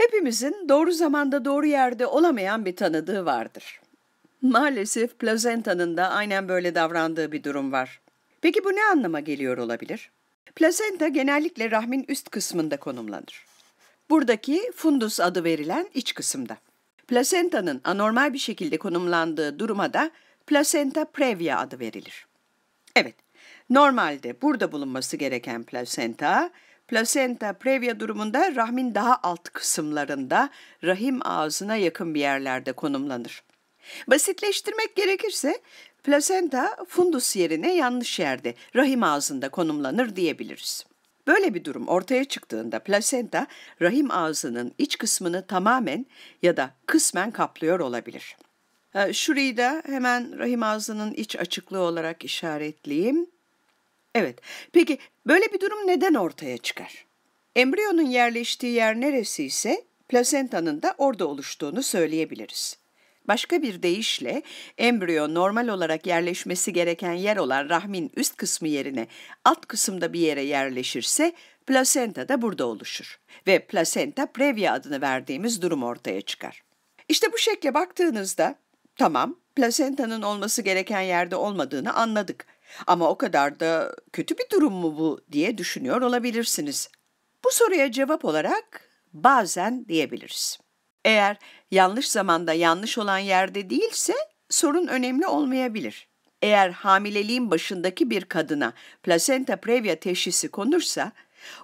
Hepimizin doğru zamanda doğru yerde olamayan bir tanıdığı vardır. Maalesef plazentanın da aynen böyle davrandığı bir durum var. Peki bu ne anlama geliyor olabilir? Plasenta genellikle rahmin üst kısmında konumlanır. Buradaki fundus adı verilen iç kısımda. Plasentanın anormal bir şekilde konumlandığı duruma da plasenta previa adı verilir. Evet, normalde burada bulunması gereken plasenta Plasenta previa durumunda rahmin daha alt kısımlarında, rahim ağzına yakın bir yerlerde konumlanır. Basitleştirmek gerekirse plasenta fundus yerine yanlış yerde, rahim ağzında konumlanır diyebiliriz. Böyle bir durum ortaya çıktığında plasenta rahim ağzının iç kısmını tamamen ya da kısmen kaplıyor olabilir. Şurayı da hemen rahim ağzının iç açıklığı olarak işaretleyeyim. Evet. Peki böyle bir durum neden ortaya çıkar? Embriyonun yerleştiği yer neresi ise plasentanın da orada oluştuğunu söyleyebiliriz. Başka bir deyişle embriyo normal olarak yerleşmesi gereken yer olan rahmin üst kısmı yerine alt kısımda bir yere yerleşirse plasenta da burada oluşur ve plasenta previa adını verdiğimiz durum ortaya çıkar. İşte bu şekle baktığınızda tamam plasentanın olması gereken yerde olmadığını anladık ama o kadar da kötü bir durum mu bu diye düşünüyor olabilirsiniz. Bu soruya cevap olarak bazen diyebiliriz. Eğer yanlış zamanda yanlış olan yerde değilse sorun önemli olmayabilir. Eğer hamileliğin başındaki bir kadına plasenta previa teşhisi konursa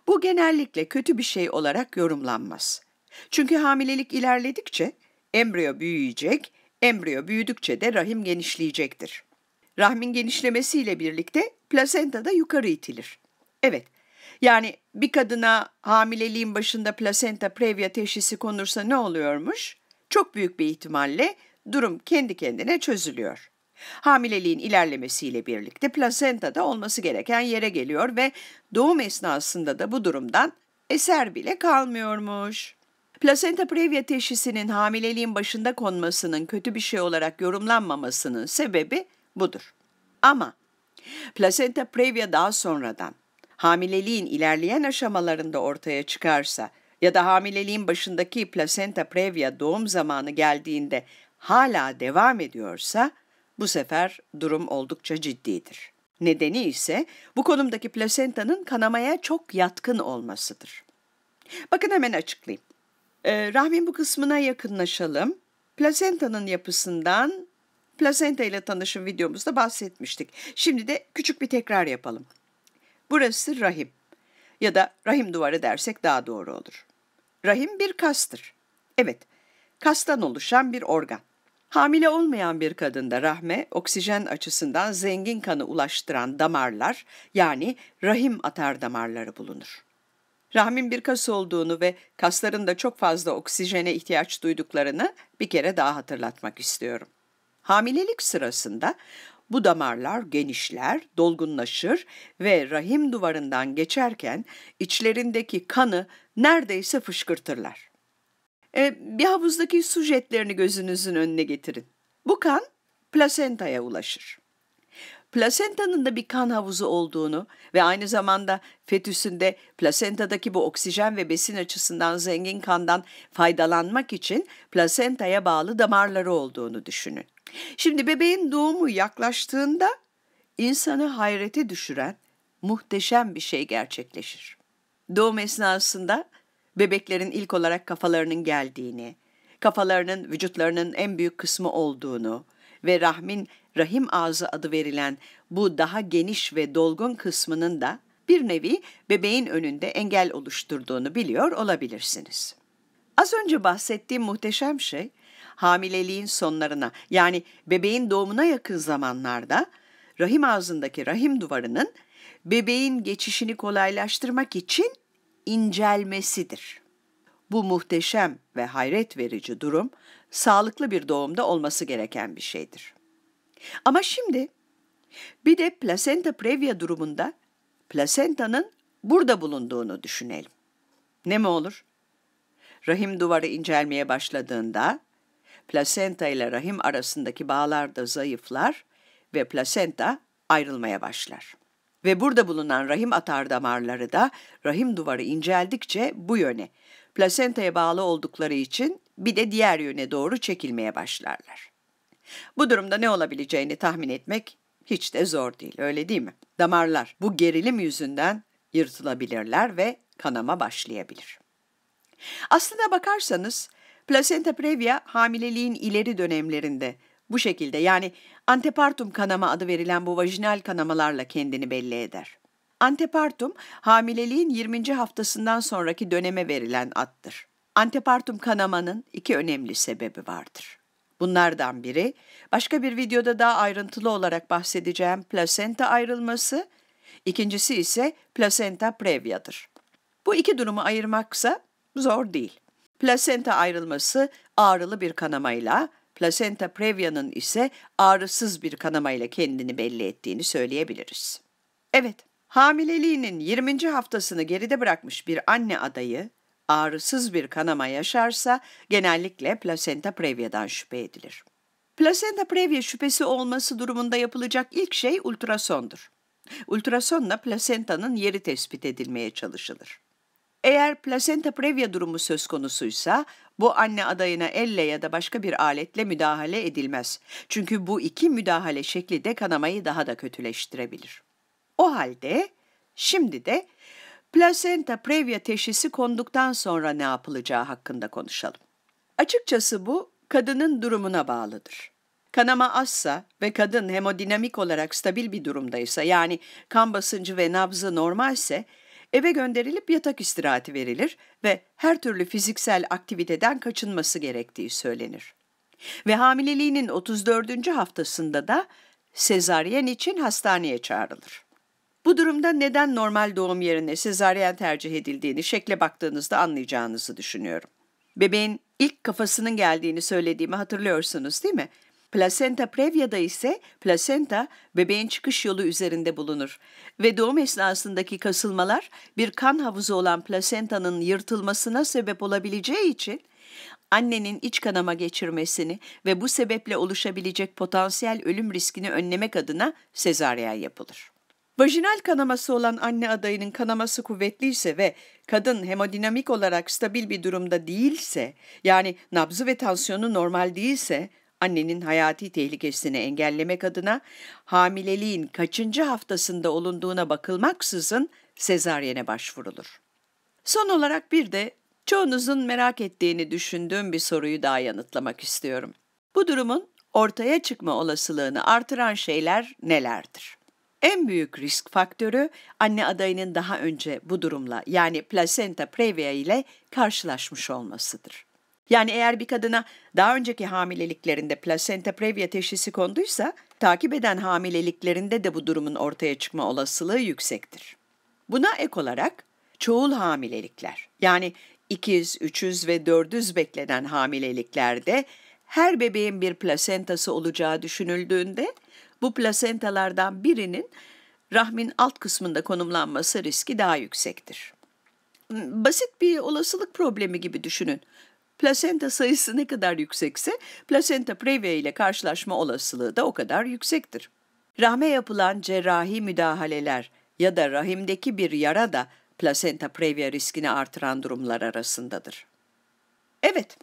bu genellikle kötü bir şey olarak yorumlanmaz. Çünkü hamilelik ilerledikçe embriyo büyüyecek, embriyo büyüdükçe de rahim genişleyecektir. Rahmin genişlemesiyle birlikte plasenta da yukarı itilir. Evet, yani bir kadına hamileliğin başında plasenta previa teşhisi konursa ne oluyormuş? Çok büyük bir ihtimalle durum kendi kendine çözülüyor. Hamileliğin ilerlemesiyle birlikte plasenta da olması gereken yere geliyor ve doğum esnasında da bu durumdan eser bile kalmıyormuş. Plasenta previa teşhisinin hamileliğin başında konmasının kötü bir şey olarak yorumlanmamasının sebebi budur. Ama plasenta previa daha sonradan hamileliğin ilerleyen aşamalarında ortaya çıkarsa ya da hamileliğin başındaki plasenta previa doğum zamanı geldiğinde hala devam ediyorsa bu sefer durum oldukça ciddidir. Nedeni ise bu konumdaki plasentanın kanamaya çok yatkın olmasıdır. Bakın hemen açıklayayım. Ee, rahmin bu kısmına yakınlaşalım. Plasentanın yapısından Plazenta ile tanışım videomuzda bahsetmiştik. Şimdi de küçük bir tekrar yapalım. Burası rahim ya da rahim duvarı dersek daha doğru olur. Rahim bir kastır. Evet, kastan oluşan bir organ. Hamile olmayan bir kadında rahme, oksijen açısından zengin kanı ulaştıran damarlar yani rahim atar damarları bulunur. Rahmin bir kas olduğunu ve kasların da çok fazla oksijene ihtiyaç duyduklarını bir kere daha hatırlatmak istiyorum. Hamilelik sırasında bu damarlar genişler, dolgunlaşır ve rahim duvarından geçerken içlerindeki kanı neredeyse fışkırtırlar. E, bir havuzdaki su jetlerini gözünüzün önüne getirin. Bu kan plasentaya ulaşır plasentanın da bir kan havuzu olduğunu ve aynı zamanda fetüsünde plasentadaki bu oksijen ve besin açısından zengin kandan faydalanmak için plasentaya bağlı damarları olduğunu düşünün. Şimdi bebeğin doğumu yaklaştığında insanı hayrete düşüren muhteşem bir şey gerçekleşir. Doğum esnasında bebeklerin ilk olarak kafalarının geldiğini, kafalarının vücutlarının en büyük kısmı olduğunu ve rahmin rahim ağzı adı verilen bu daha geniş ve dolgun kısmının da bir nevi bebeğin önünde engel oluşturduğunu biliyor olabilirsiniz. Az önce bahsettiğim muhteşem şey, hamileliğin sonlarına yani bebeğin doğumuna yakın zamanlarda rahim ağzındaki rahim duvarının bebeğin geçişini kolaylaştırmak için incelmesidir. Bu muhteşem ve hayret verici durum sağlıklı bir doğumda olması gereken bir şeydir. Ama şimdi bir de plasenta previa durumunda plasentanın burada bulunduğunu düşünelim. Ne mi olur? Rahim duvarı incelmeye başladığında plasenta ile rahim arasındaki bağlar da zayıflar ve plasenta ayrılmaya başlar. Ve burada bulunan rahim atardamarları da rahim duvarı inceldikçe bu yöne, plasentaya bağlı oldukları için bir de diğer yöne doğru çekilmeye başlarlar. Bu durumda ne olabileceğini tahmin etmek hiç de zor değil, öyle değil mi? Damarlar bu gerilim yüzünden yırtılabilirler ve kanama başlayabilir. Aslına bakarsanız placenta previa hamileliğin ileri dönemlerinde bu şekilde yani antepartum kanama adı verilen bu vajinal kanamalarla kendini belli eder. Antepartum hamileliğin 20. haftasından sonraki döneme verilen addır. Antepartum kanamanın iki önemli sebebi vardır. Bunlardan biri, başka bir videoda daha ayrıntılı olarak bahsedeceğim plasenta ayrılması, ikincisi ise plasenta previa'dır. Bu iki durumu ayırmaksa zor değil. Plasenta ayrılması ağrılı bir kanamayla, plasenta previa'nın ise ağrısız bir kanamayla kendini belli ettiğini söyleyebiliriz. Evet, hamileliğinin 20. haftasını geride bırakmış bir anne adayı ağrısız bir kanama yaşarsa genellikle plasenta previa'dan şüphe edilir. Plasenta previa şüphesi olması durumunda yapılacak ilk şey ultrasondur. Ultrasonla plasentanın yeri tespit edilmeye çalışılır. Eğer plasenta previa durumu söz konusuysa bu anne adayına elle ya da başka bir aletle müdahale edilmez. Çünkü bu iki müdahale şekli de kanamayı daha da kötüleştirebilir. O halde şimdi de Plasenta previa teşhisi konduktan sonra ne yapılacağı hakkında konuşalım. Açıkçası bu kadının durumuna bağlıdır. Kanama azsa ve kadın hemodinamik olarak stabil bir durumdaysa yani kan basıncı ve nabzı normalse eve gönderilip yatak istirahati verilir ve her türlü fiziksel aktiviteden kaçınması gerektiği söylenir. Ve hamileliğinin 34. haftasında da sezaryen için hastaneye çağrılır. Bu durumda neden normal doğum yerine sezaryen tercih edildiğini şekle baktığınızda anlayacağınızı düşünüyorum. Bebeğin ilk kafasının geldiğini söylediğimi hatırlıyorsunuz değil mi? Plasenta previa'da ise plasenta bebeğin çıkış yolu üzerinde bulunur ve doğum esnasındaki kasılmalar bir kan havuzu olan plasentanın yırtılmasına sebep olabileceği için annenin iç kanama geçirmesini ve bu sebeple oluşabilecek potansiyel ölüm riskini önlemek adına sezaryen yapılır. Vajinal kanaması olan anne adayının kanaması kuvvetliyse ve kadın hemodinamik olarak stabil bir durumda değilse, yani nabzı ve tansiyonu normal değilse, annenin hayati tehlikesini engellemek adına hamileliğin kaçıncı haftasında olunduğuna bakılmaksızın sezaryene başvurulur. Son olarak bir de çoğunuzun merak ettiğini düşündüğüm bir soruyu daha yanıtlamak istiyorum. Bu durumun ortaya çıkma olasılığını artıran şeyler nelerdir? En büyük risk faktörü anne adayının daha önce bu durumla yani placenta previa ile karşılaşmış olmasıdır. Yani eğer bir kadına daha önceki hamileliklerinde placenta previa teşhisi konduysa, takip eden hamileliklerinde de bu durumun ortaya çıkma olasılığı yüksektir. Buna ek olarak çoğul hamilelikler yani ikiz, üçüz ve dördüz beklenen hamileliklerde her bebeğin bir plasentası olacağı düşünüldüğünde bu plasentalardan birinin rahmin alt kısmında konumlanması riski daha yüksektir. Basit bir olasılık problemi gibi düşünün. Plasenta sayısı ne kadar yüksekse plasenta previa ile karşılaşma olasılığı da o kadar yüksektir. Rahme yapılan cerrahi müdahaleler ya da rahimdeki bir yara da plasenta previa riskini artıran durumlar arasındadır. Evet,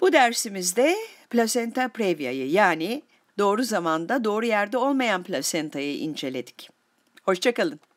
bu dersimizde plasenta previa'yı yani doğru zamanda doğru yerde olmayan plasentayı inceledik. Hoşçakalın.